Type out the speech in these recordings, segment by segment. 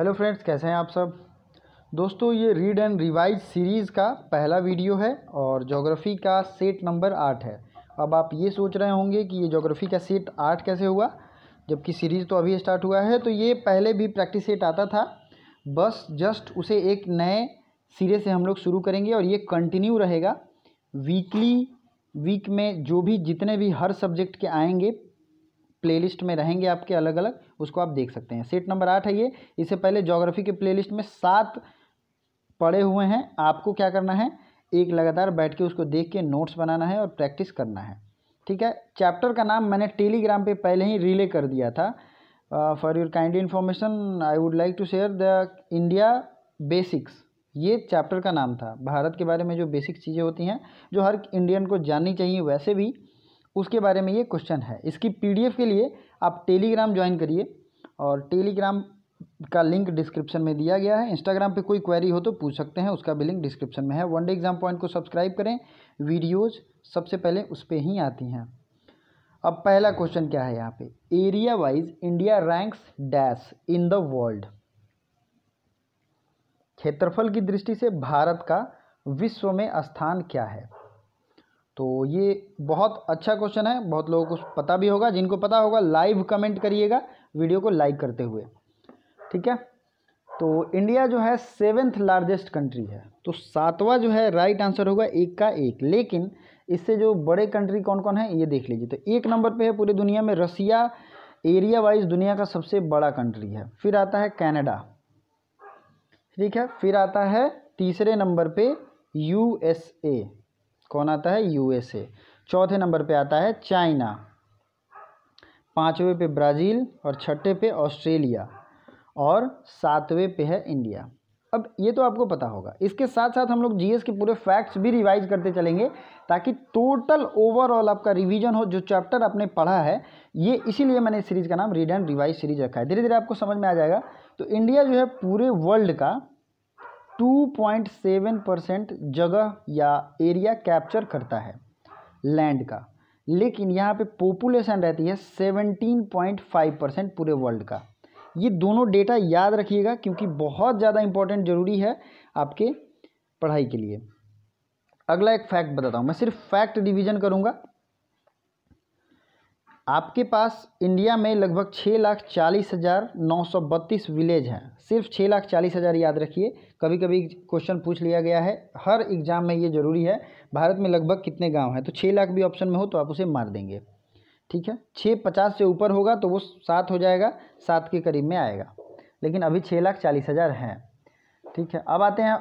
hello friends कैसे हैं आप सब दोस्तों ये रीड एंड रिवाइज सीरीज़ का पहला वीडियो है और ज्योग्राफी का सेट नंबर आठ है अब आप ये सोच रहे होंगे कि ये ज्योग्राफी का सेट आठ कैसे हुआ जबकि सीरीज़ तो अभी स्टार्ट हुआ है तो ये पहले भी प्रैक्टिस सेट आता था बस जस्ट उसे एक नए सिरे से हम लोग शुरू करेंगे और ये कंटिन्यू रहेगा वीकली वीक में जो भी जितने भी हर सब्जेक्ट के आएंगे प्लेलिस्ट में रहेंगे आपके अलग अलग उसको आप देख सकते हैं सेट नंबर आठ है ये इससे पहले जोग्राफी के प्लेलिस्ट में सात पड़े हुए हैं आपको क्या करना है एक लगातार बैठ के उसको देख के नोट्स बनाना है और प्रैक्टिस करना है ठीक है चैप्टर का नाम मैंने टेलीग्राम पे पहले ही रिले कर दिया था for your kind information I would like to share the India basics ये चैप्टर का नाम था भारत के बारे में जो बेसिक चीज़ें होती हैं जो हर इंडियन को जाननी चाहिए वैसे भी उसके बारे में ये क्वेश्चन है इसकी पीडीएफ के लिए आप टेलीग्राम ज्वाइन करिए और टेलीग्राम का लिंक डिस्क्रिप्शन में दिया गया है इंस्टाग्राम पे कोई क्वेरी हो तो पूछ सकते हैं उसका भी लिंक डिस्क्रिप्शन में है वन डे एग्जाम पॉइंट को सब्सक्राइब करें वीडियोज़ सबसे पहले उस पर ही आती हैं अब पहला क्वेश्चन क्या है यहाँ पे area wise India ranks dash in the world क्षेत्रफल की दृष्टि से भारत का विश्व में स्थान क्या है तो ये बहुत अच्छा क्वेश्चन है बहुत लोगों को पता भी होगा जिनको पता होगा लाइव कमेंट करिएगा वीडियो को लाइक करते हुए ठीक है तो इंडिया जो है सेवेंथ लार्जेस्ट कंट्री है तो सातवां जो है राइट आंसर होगा एक का एक लेकिन इससे जो बड़े कंट्री कौन कौन है ये देख लीजिए तो एक नंबर पे है पूरी दुनिया में रसिया एरिया वाइज दुनिया का सबसे बड़ा कंट्री है फिर आता है कनाडा ठीक है फिर आता है तीसरे नंबर पे यूएसए कौन आता है यूएसए चौथे नंबर पे आता है चाइना पाँचवें पे ब्राज़ील और छठे पे ऑस्ट्रेलिया और सातवें पे है इंडिया अब ये तो आपको पता होगा इसके साथ साथ हम लोग जीएस के पूरे फैक्ट्स भी रिवाइज करते चलेंगे ताकि टोटल ओवरऑल आपका रिवीजन हो जो चैप्टर आपने पढ़ा है ये इसीलिए मैंने सीरीज़ का नाम रीड एंड रिवाइज सीरीज रखा है धीरे धीरे आपको समझ में आ जाएगा तो इंडिया जो है पूरे वर्ल्ड का 2.7 परसेंट जगह या एरिया कैप्चर करता है लैंड का लेकिन यहाँ पे पॉपुलेशन रहती है 17.5 परसेंट पूरे वर्ल्ड का ये दोनों डेटा याद रखिएगा क्योंकि बहुत ज़्यादा इंपॉर्टेंट ज़रूरी है आपके पढ़ाई के लिए अगला एक फैक्ट बताता हूँ मैं सिर्फ फैक्ट डिवीजन करूँगा आपके पास इंडिया में लगभग छः लाख चालीस हज़ार नौ सौ बत्तीस विलेज हैं सिर्फ छः लाख चालीस हज़ार याद रखिए कभी कभी क्वेश्चन पूछ लिया गया है हर एग्ज़ाम में ये ज़रूरी है भारत में लगभग कितने गांव हैं तो छः लाख भी ऑप्शन में हो तो आप उसे मार देंगे ठीक है छः पचास से ऊपर होगा तो वो सात हो जाएगा सात के करीब में आएगा लेकिन अभी छः लाख चालीस हज़ार हैं ठीक है अब आते हैं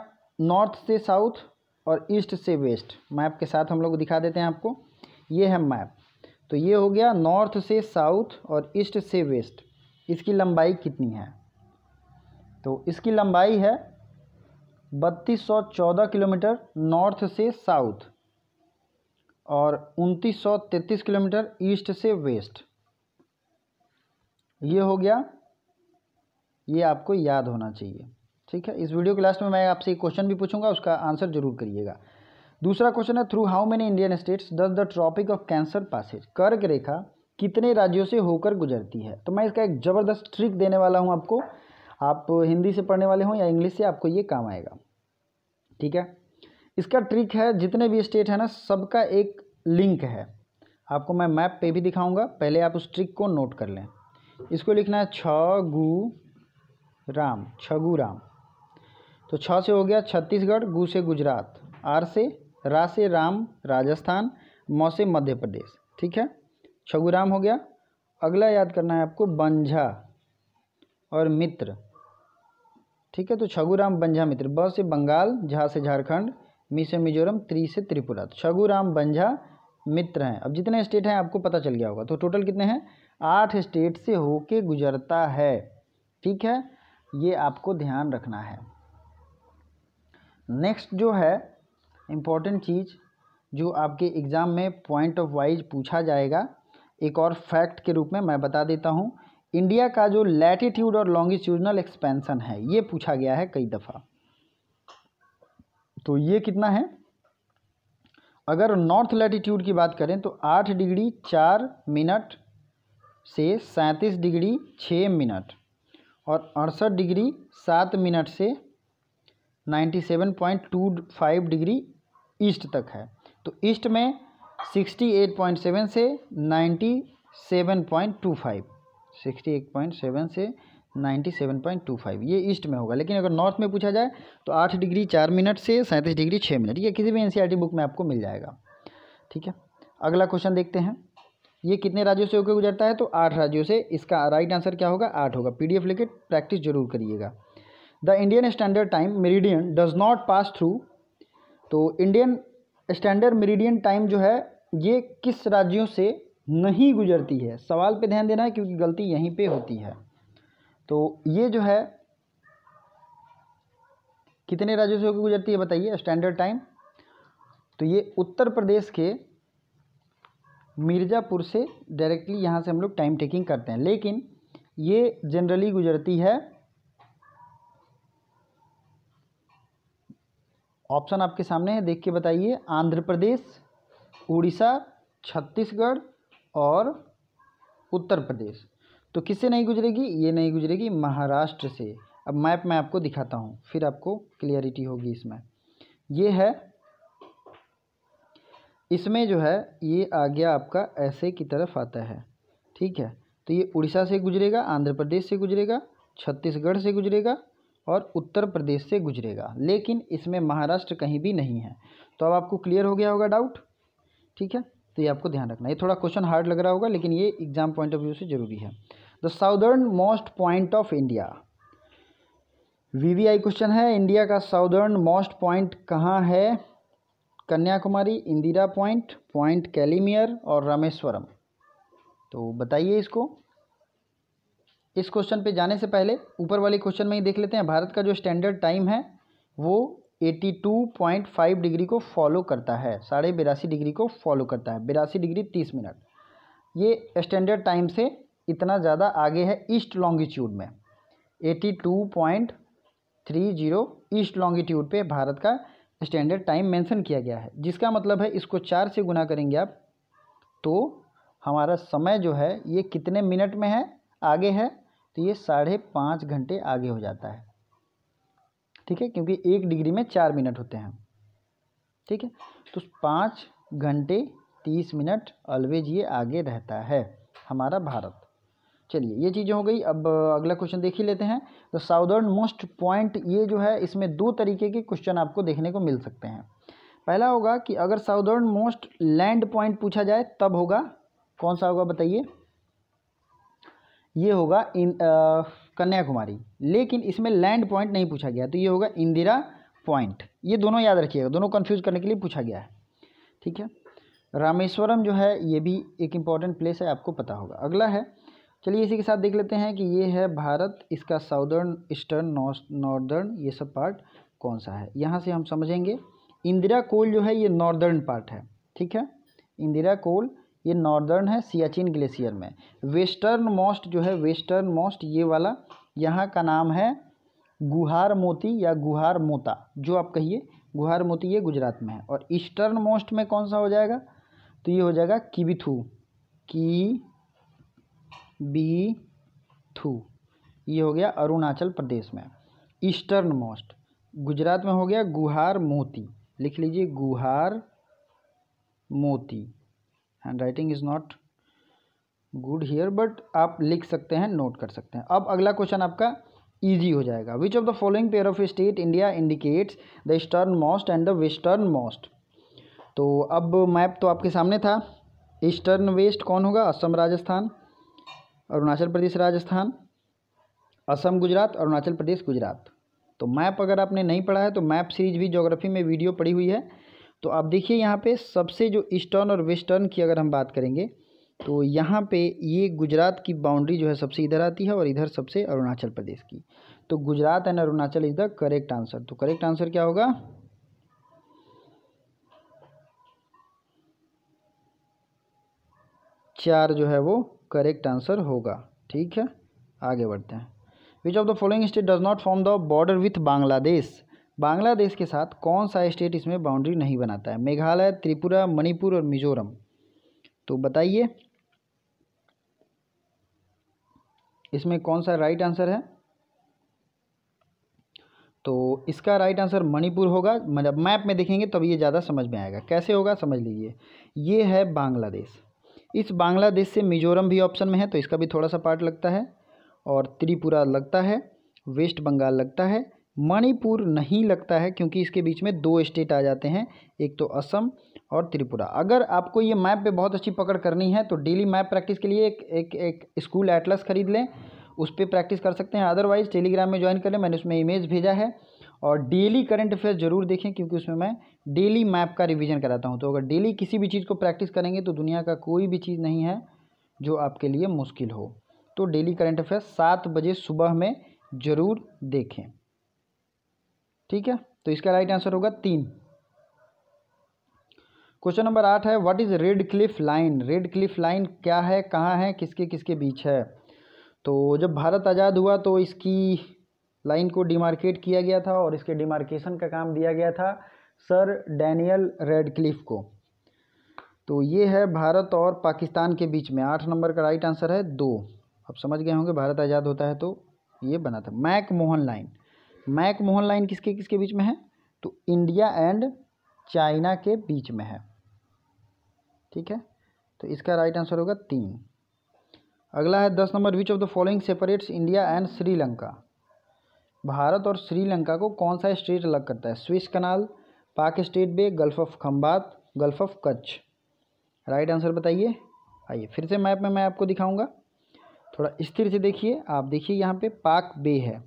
नॉर्थ से साउथ और ईस्ट से वेस्ट मैप के साथ हम लोग दिखा देते हैं आपको ये है मैप तो ये हो गया नॉर्थ से साउथ और ईस्ट से वेस्ट इसकी लंबाई कितनी है तो इसकी लंबाई है बत्तीस सौ चौदह किलोमीटर नॉर्थ से साउथ और उनतीस सौ तैंतीस किलोमीटर ईस्ट से वेस्ट ये हो गया ये आपको याद होना चाहिए ठीक है इस वीडियो के लास्ट में मैं आपसे एक क्वेश्चन भी पूछूंगा उसका आंसर जरूर करिएगा दूसरा क्वेश्चन है through how many Indian states does the Tropic of Cancer passes कर्क रेखा कितने राज्यों से होकर गुजरती है तो मैं इसका एक ज़बरदस्त ट्रिक देने वाला हूँ आपको आप हिंदी से पढ़ने वाले हों या इंग्लिश से आपको ये काम आएगा ठीक है इसका ट्रिक है जितने भी स्टेट है ना सबका एक लिंक है आपको मैं मैप पे भी दिखाऊंगा पहले आप उस ट्रिक को नोट कर लें इसको लिखना है छगू राम छगु राम तो छ से हो गया छत्तीसगढ़ गु से गुजरात आर से रा से राम राजस्थान मौ से मध्य प्रदेश ठीक है छगु राम हो गया अगला याद करना है आपको बंझा और मित्र ठीक है तो छगुराम बंझा मित्र ब से बंगाल झा से झारखंड मी से मिजोरम त्री से त्रिपुरा तो छगुराम बंझा मित्र हैं अब जितने स्टेट हैं आपको पता चल गया होगा तो टोटल कितने हैं आठ स्टेट से होके गुजरता है ठीक है ये आपको ध्यान रखना है नेक्स्ट जो है इम्पॉर्टेंट चीज़ जो आपके एग्ज़ाम में पॉइंट ऑफ वाइज पूछा जाएगा एक और फैक्ट के रूप में मैं बता देता हूँ इंडिया का जो लैटिट्यूड और लॉन्गिट्यूडनल एक्सपेंसन है ये पूछा गया है कई दफ़ा तो ये कितना है अगर नॉर्थ लैटिट्यूड की बात करें तो आठ डिग्री चार मिनट से सैंतीस डिग्री छः मिनट और अड़सठ डिग्री सात मिनट से ninety seven point two five degree east तक है तो ईस्ट में सिक्सटी एट पॉइंट सेवन से ninety seven point two five sixty eight point seven से ninety seven point two five ये ईस्ट में होगा लेकिन अगर नॉर्थ में पूछा जाए तो आठ डिग्री चार मिनट से सैंतीस डिग्री छः मिनट ये किसी भी एन e बुक में आपको मिल जाएगा ठीक है अगला क्वेश्चन देखते हैं ये कितने राज्यों से होकर गुजरता है तो आठ राज्यों से इसका राइट आंसर क्या होगा आठ होगा पीडीएफ लेके प्रैक्टिस जरूर करिएगा the Indian standard time meridian does not pass through तो इंडियन स्टैंडर्ड मेरीडियन टाइम जो है ये किस राज्यों से नहीं गुजरती है सवाल पे ध्यान देना है क्योंकि गलती यहीं पे होती है तो ये जो है कितने राज्यों से होकर गुजरती है बताइए स्टैंडर्ड टाइम तो ये उत्तर प्रदेश के मिर्ज़ापुर से डायरेक्टली यहाँ से हम लोग टाइम टेकिंग करते हैं लेकिन ये जनरली गुजरती है ऑप्शन आपके सामने है देख के बताइए आंध्र प्रदेश उड़ीसा छत्तीसगढ़ और उत्तर प्रदेश तो किससे नहीं गुजरेगी ये नहीं गुजरेगी महाराष्ट्र से अब मैप मैं आपको दिखाता हूँ फिर आपको क्लियरिटी होगी इसमें ये है इसमें जो है ये आ गया आपका ऐसे की तरफ आता है ठीक है तो ये उड़ीसा से गुजरेगा आंध्र प्रदेश से गुजरेगा छत्तीसगढ़ से गुजरेगा और उत्तर प्रदेश से गुजरेगा लेकिन इसमें महाराष्ट्र कहीं भी नहीं है तो अब आपको क्लियर हो गया होगा डाउट ठीक है तो ये आपको ध्यान रखना ये थोड़ा क्वेश्चन हार्ड लग रहा होगा लेकिन ये एग्जाम पॉइंट ऑफ व्यू से जरूरी है the southernmost point of India VVI question है इंडिया का साउदर्न मोस्ट पॉइंट कहाँ है कन्याकुमारी इंदिरा पॉइंट पॉइंट कैलीमियर और रामेश्वरम तो बताइए इसको इस क्वेश्चन पे जाने से पहले ऊपर वाले क्वेश्चन में ही देख लेते हैं भारत का जो स्टैंडर्ड टाइम है वो eighty two point five degree को फॉलो करता है साढ़े बिरासी डिग्री को फॉलो करता है बिरासी डिग्री तीस मिनट ये स्टैंडर्ड टाइम से इतना ज़्यादा आगे है ईस्ट लॉन्गिट्यूड में eighty two point three zero east longitude पे भारत का स्टैंडर्ड टाइम मेंशन किया गया है जिसका मतलब है इसको चार से गुना करेंगे आप तो हमारा समय जो है ये कितने मिनट में है आगे है तो ये साढ़े पाँच घंटे आगे हो जाता है ठीक है क्योंकि एक डिग्री में चार मिनट होते हैं ठीक है तो पाँच घंटे तीस मिनट ऑलवेज ये आगे रहता है हमारा भारत चलिए ये चीज हो गई अब अगला क्वेश्चन देख ही लेते हैं तो साउदर्न मोस्ट पॉइंट ये जो है इसमें दो तरीके के क्वेश्चन आपको देखने को मिल सकते हैं पहला होगा कि अगर साउदर्न मोस्ट लैंड पॉइंट पूछा जाए तब होगा कौन सा होगा बताइए ये होगा इन कन्याकुमारी लेकिन इसमें लैंड पॉइंट नहीं पूछा गया तो ये होगा इंदिरा पॉइंट ये दोनों याद रखिएगा दोनों कन्फ्यूज करने के लिए पूछा गया है ठीक है रामेश्वरम जो है ये भी एक इम्पॉर्टेंट प्लेस है आपको पता होगा अगला है चलिए इसी के साथ देख लेते हैं कि ये है भारत इसका साउदर्न ईस्टर्न नॉर्दर्न ये सब पार्ट कौन सा है यहाँ से हम समझेंगे इंदिरा कोल जो है ये नॉर्दर्न पार्ट है ठीक है इंदिरा कोल ये नॉर्दर्न है सियाचिन ग्लेशियर में वेस्टर्न मोस्ट जो है वेस्टर्न मोस्ट ये वाला यहाँ का नाम है गुहार मोती या गुहार मोता जो आप कहिए गुहार मोती ये गुजरात में है और ईस्टर्न मोस्ट में कौन सा हो जाएगा तो ये हो जाएगा किबिथू की बी थू ये हो गया अरुणाचल प्रदेश में ईस्टर्न मोस्ट गुजरात में हो गया गुहार मोती लिख लीजिए गुहार मोती handwriting is not good here but आप लिख सकते हैं नोट कर सकते हैं अब अगला क्वेश्चन आपका ईजी हो जाएगा which of the following pair of state India indicates the easternmost and the westernmost तो अब मैप तो आपके सामने था ईस्टर्न वेस्ट कौन होगा असम राजस्थान अरुणाचल प्रदेश राजस्थान असम गुजरात अरुणाचल प्रदेश गुजरात तो मैप अगर आपने नहीं पढ़ा है तो मैप सीरीज भी ज्योग्राफी में वीडियो पड़ी हुई है तो आप देखिए यहाँ पे सबसे जो ईस्टर्न और वेस्टर्न की अगर हम बात करेंगे तो यहाँ पे ये गुजरात की बाउंड्री जो है सबसे इधर आती है और इधर सबसे अरुणाचल प्रदेश की तो Gujarat and Arunachal is the correct answer तो करेक्ट आंसर क्या होगा चार जो है वो करेक्ट आंसर होगा ठीक है आगे बढ़ते हैं which of the following state does not form the border with Bangladesh Bangladesh के साथ कौन सा स्टेट इसमें बाउंड्री नहीं बनाता है मेघालय त्रिपुरा मणिपुर और मिजोरम तो बताइए इसमें कौन सा राइट आंसर है तो इसका राइट आंसर मणिपुर होगा मतलब मैप में देखेंगे तब ये ज़्यादा समझ में आएगा कैसे होगा समझ लीजिए ये है बांग्लादेश इस बांग्लादेश से मिजोरम भी ऑप्शन में है तो इसका भी थोड़ा सा पार्ट लगता है और त्रिपुरा लगता है वेस्ट बंगाल लगता है मणिपुर नहीं लगता है क्योंकि इसके बीच में दो स्टेट आ जाते हैं एक तो असम और त्रिपुरा अगर आपको ये मैप पे बहुत अच्छी पकड़ करनी है तो डेली मैप प्रैक्टिस के लिए एक एक एक स्कूल एटलस ख़रीद लें उस पर प्रैक्टिस कर सकते हैं अदरवाइज़ टेलीग्राम में ज्वाइन करें मैंने उसमें इमेज भेजा है और डेली करंट अफेयर ज़रूर देखें क्योंकि उसमें मैं डेली मैप का रिविज़न कराता हूँ तो अगर डेली किसी भी चीज़ को प्रैक्टिस करेंगे तो दुनिया का कोई भी चीज़ नहीं है जो आपके लिए मुश्किल हो तो डेली करंट अफेयर सात बजे सुबह में ज़रूर देखें ठीक है तो इसका राइट आंसर होगा तीन क्वेश्चन नंबर आठ है what is Radcliffe line Radcliffe line क्या है कहाँ है किसके किसके बीच है तो जब भारत आज़ाद हुआ तो इसकी लाइन को डिमार्केट किया गया था और इसके डिमार्केशन का काम दिया गया था सर डैनियल रेड क्लिफ को तो ये है भारत और पाकिस्तान के बीच में आठ नंबर का राइट आंसर है दो अब समझ गए होंगे भारत आज़ाद होता है तो ये बना था McMahon line McMahon line किसके किसके बीच में है तो इंडिया एंड चाइना के बीच में है ठीक है तो इसका राइट आंसर होगा तीन अगला है दस number which of the following separates India and Sri Lanka Bharat और श्रीलंका को कौन सा स्टेट अलग करता है Suez canal Palk strait bay gulf of Khambhat gulf of Kutch right answer बताइए आइए फिर से मैप में मैं आपको दिखाऊंगा थोड़ा स्थिर से देखिए आप देखिए यहाँ पे पाक बे है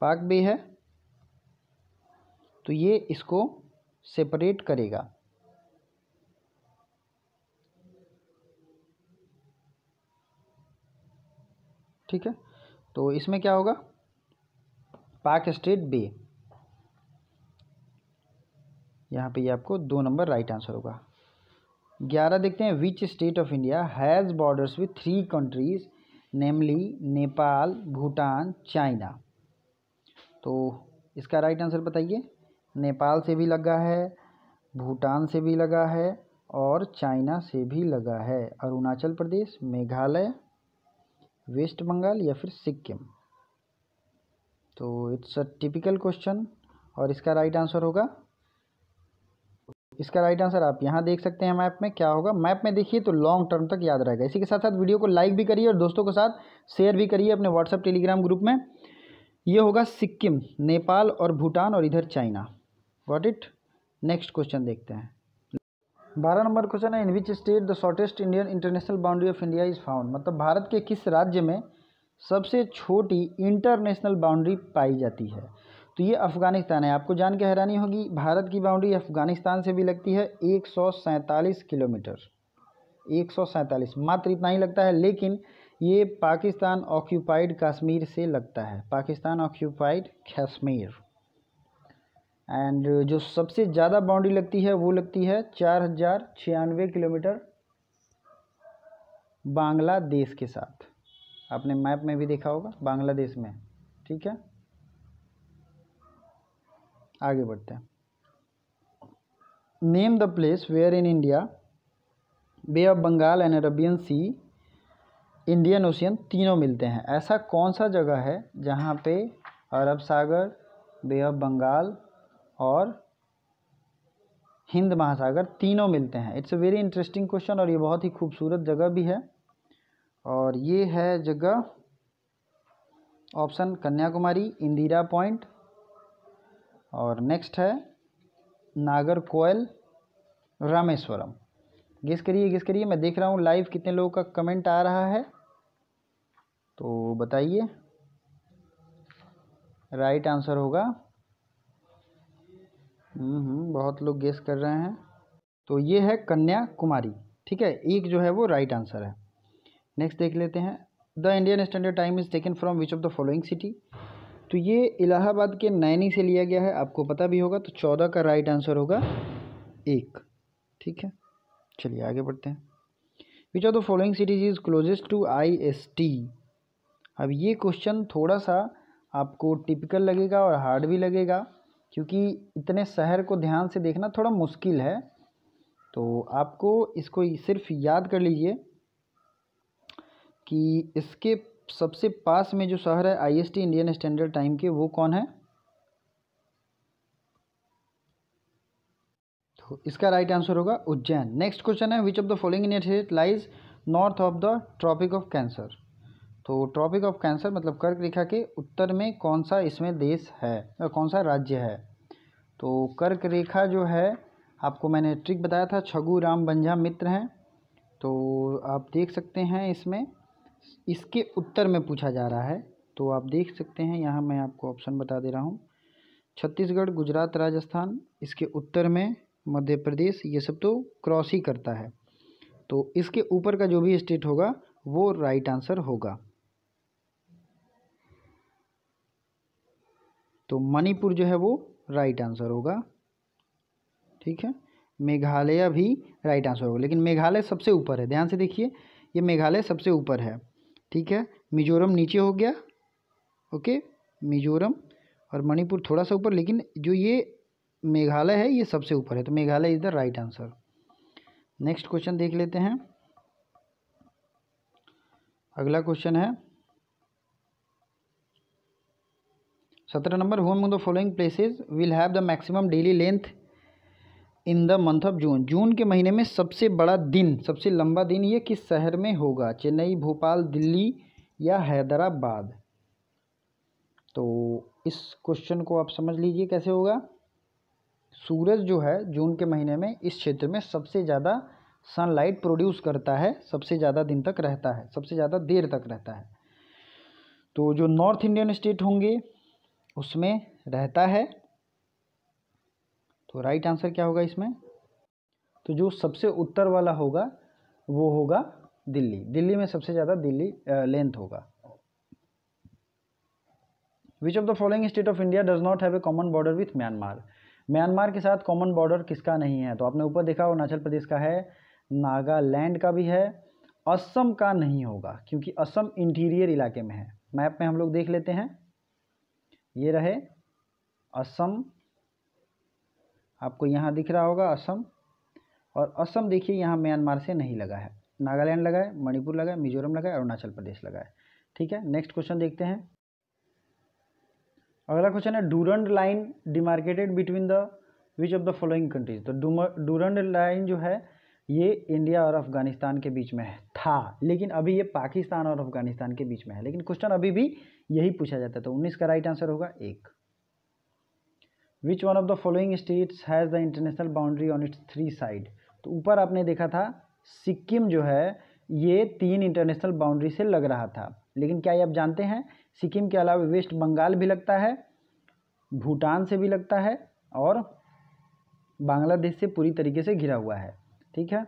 पाक भी है तो ये इसको सेपरेट करेगा ठीक है तो इसमें क्या होगा पाक स्टेट बी यहाँ पे ये आपको दो नंबर राइट आंसर होगा ग्यारह देखते हैं which state of India has borders with three countries namely Nepal Bhutan China तो इसका राइट आंसर बताइए नेपाल से भी लगा है भूटान से भी लगा है और चाइना से भी लगा है अरुणाचल प्रदेश मेघालय वेस्ट बंगाल या फिर सिक्किम तो इट्स अ टिपिकल क्वेश्चन और इसका राइट आंसर होगा इसका राइट आंसर आप यहाँ देख सकते हैं मैप में क्या होगा मैप में देखिए तो लॉन्ग टर्म तक याद रहेगा इसी के साथ साथ वीडियो को लाइक भी करिए और दोस्तों के साथ शेयर भी करिए अपने व्हाट्सएप टेलीग्राम ग्रुप में ये होगा सिक्किम नेपाल और भूटान और इधर China what it next question देखते हैं बारह नंबर क्वेश्चन है in which state the shortest Indian international boundary of India is found मतलब भारत के किस राज्य में सबसे छोटी इंटरनेशनल बाउंड्री पाई जाती है तो ये अफ़गानिस्तान है आपको जान के हैरानी होगी भारत की बाउंड्री अफ़गानिस्तान से भी लगती है एक किलोमीटर एक मात्र इतना ही लगता है लेकिन ये पाकिस्तान ऑक्यूपाइड कश्मीर से लगता है पाकिस्तान ऑक्यूपाइड कश्मीर एंड जो सबसे ज़्यादा बाउंड्री लगती है वो लगती है चार हज़ार छियानवे किलोमीटर बांग्लादेश के साथ आपने मैप में भी देखा होगा बांग्लादेश में ठीक है आगे बढ़ते हैं name the place where in India Bay of Bengal and Arabian Sea Indian Ocean तीनों मिलते हैं ऐसा कौन सा जगह है जहाँ पे अरब सागर बे ऑफ बंगाल और हिंद महासागर तीनों मिलते हैं it's a very interesting question और ये बहुत ही खूबसूरत जगह भी है और ये है जगह ऑप्शन कन्याकुमारी इंदिरा पॉइंट और नेक्स्ट है नागर कोयल रामेश्वरम गेस करिए गेस करिए मैं देख रहा हूँ लाइव कितने लोगों का कमेंट आ रहा है तो बताइए राइट आंसर होगा हम्म, हम्म बहुत लोग गेस कर रहे हैं तो ये है कन्या कुमारी ठीक है एक जो है वो राइट आंसर है नेक्स्ट देख लेते हैं the Indian standard time is taken from which of the following city तो ये इलाहाबाद के नैनी से लिया गया है आपको पता भी होगा तो चौदह का राइट आंसर होगा एक ठीक है चलिए आगे बढ़ते हैं which of the following cities is closest to I S T अब ये क्वेश्चन थोड़ा सा आपको टिपिकल लगेगा और हार्ड भी लगेगा क्योंकि इतने शहर को ध्यान से देखना थोड़ा मुश्किल है तो आपको इसको सिर्फ याद कर लीजिए कि इसके सबसे पास में जो शहर है आईएसटी इंडियन स्टैंडर्ड टाइम के वो कौन है तो इसका राइट आंसर होगा उज्जैन नेक्स्ट क्वेश्चन है which of the following in lies north of the Tropic of Cancer तो ट्रॉपिक ऑफ कैंसर मतलब कर्क रेखा के उत्तर में कौन सा इसमें देश है कौन सा राज्य है तो कर्क रेखा जो है आपको मैंने ट्रिक बताया था छगु राम बंझा मित्र हैं तो आप देख सकते हैं इसमें इसके उत्तर में पूछा जा रहा है तो आप देख सकते हैं यहाँ मैं आपको ऑप्शन बता दे रहा हूँ छत्तीसगढ़ गुजरात राजस्थान इसके उत्तर में मध्य प्रदेश ये सब तो क्रॉस ही करता है तो इसके ऊपर का जो भी स्टेट होगा वो राइट आंसर होगा तो मणिपुर जो है वो राइट आंसर होगा ठीक है मेघालय भी राइट आंसर होगा लेकिन मेघालय सबसे ऊपर है ध्यान से देखिए ये मेघालय सबसे ऊपर है ठीक है मिजोरम नीचे हो गया ओके मिजोरम और मणिपुर थोड़ा सा ऊपर लेकिन जो ये मेघालय है ये सबसे ऊपर है तो Meghalaya is the right answer next question देख लेते हैं अगला क्वेश्चन है सत्रह number whom the following places will have the maximum daily length in the month of June जून के महीने में सबसे बड़ा दिन सबसे लंबा दिन ये किस शहर में होगा चेन्नई भोपाल दिल्ली या हैदराबाद तो इस क्वेश्चन को आप समझ लीजिए कैसे होगा सूरज जो है जून के महीने में इस क्षेत्र में सबसे ज़्यादा सनलाइट प्रोड्यूस करता है सबसे ज़्यादा दिन तक रहता है सबसे ज़्यादा देर तक रहता है तो जो नॉर्थ इंडियन स्टेट होंगे उसमें रहता है तो राइट आंसर क्या होगा इसमें तो जो सबसे उत्तर वाला होगा वो होगा दिल्ली दिल्ली में सबसे ज़्यादा दिल्ली लेंथ होगा which of the following state of India does not have a common border with Myanmar Myanmar के साथ कॉमन बॉर्डर किसका नहीं है तो आपने ऊपर देखा अरुणाचल प्रदेश का है नागालैंड का भी है असम का नहीं होगा क्योंकि असम इंटीरियर इलाके में है मैप में हम लोग देख लेते हैं ये रहे असम आपको यहाँ दिख रहा होगा असम और असम देखिए यहाँ म्यांमार से नहीं लगा है नागालैंड लगा है मणिपुर लगा है मिजोरम लगा है अरुणाचल प्रदेश लगा है ठीक है नेक्स्ट क्वेश्चन देखते हैं अगला क्वेश्चन है Durand line demarcated between the which of the following countries तो डूरंड लाइन जो है ये इंडिया और अफगानिस्तान के बीच में है था लेकिन अभी ये पाकिस्तान और अफगानिस्तान के बीच में है लेकिन क्वेश्चन अभी भी यही पूछा जाता है तो उन्नीस का राइट आंसर होगा एक which one of the following states has the international boundary on its three side तो ऊपर आपने देखा था सिक्किम जो है ये तीन इंटरनेशनल बाउंड्री से लग रहा था लेकिन क्या ये आप जानते हैं सिक्किम के अलावा वेस्ट बंगाल भी लगता है भूटान से भी लगता है और बांग्लादेश से पूरी तरीके से घिरा हुआ है ठीक है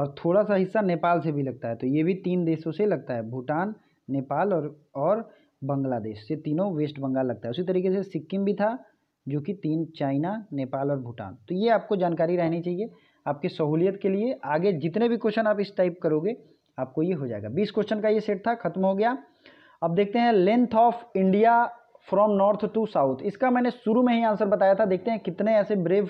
और थोड़ा सा हिस्सा नेपाल से भी लगता है तो ये भी तीन देशों से लगता है भूटान नेपाल और और बांग्लादेश से तीनों वेस्ट बंगाल लगता है उसी तरीके से सिक्किम भी था जो कि तीन चाइना नेपाल और भूटान तो ये आपको जानकारी रहनी चाहिए आपकी सहूलियत के लिए आगे जितने भी क्वेश्चन आप इस टाइप करोगे आपको ये हो जाएगा बीस क्वेश्चन का ये सेट था खत्म हो गया अब देखते हैं length of India from north to south इसका मैंने शुरू में ही आंसर बताया था देखते हैं कितने ऐसे ब्रेव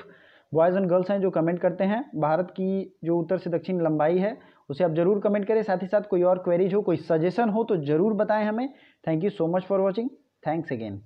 बॉयज़ एंड गर्ल्स हैं जो कमेंट करते हैं भारत की जो उत्तर से दक्षिण लंबाई है उसे आप जरूर कमेंट करें साथ ही साथ कोई और क्वेरीज हो कोई सजेशन हो तो ज़रूर बताएं हमें thank you so much for watching thanks again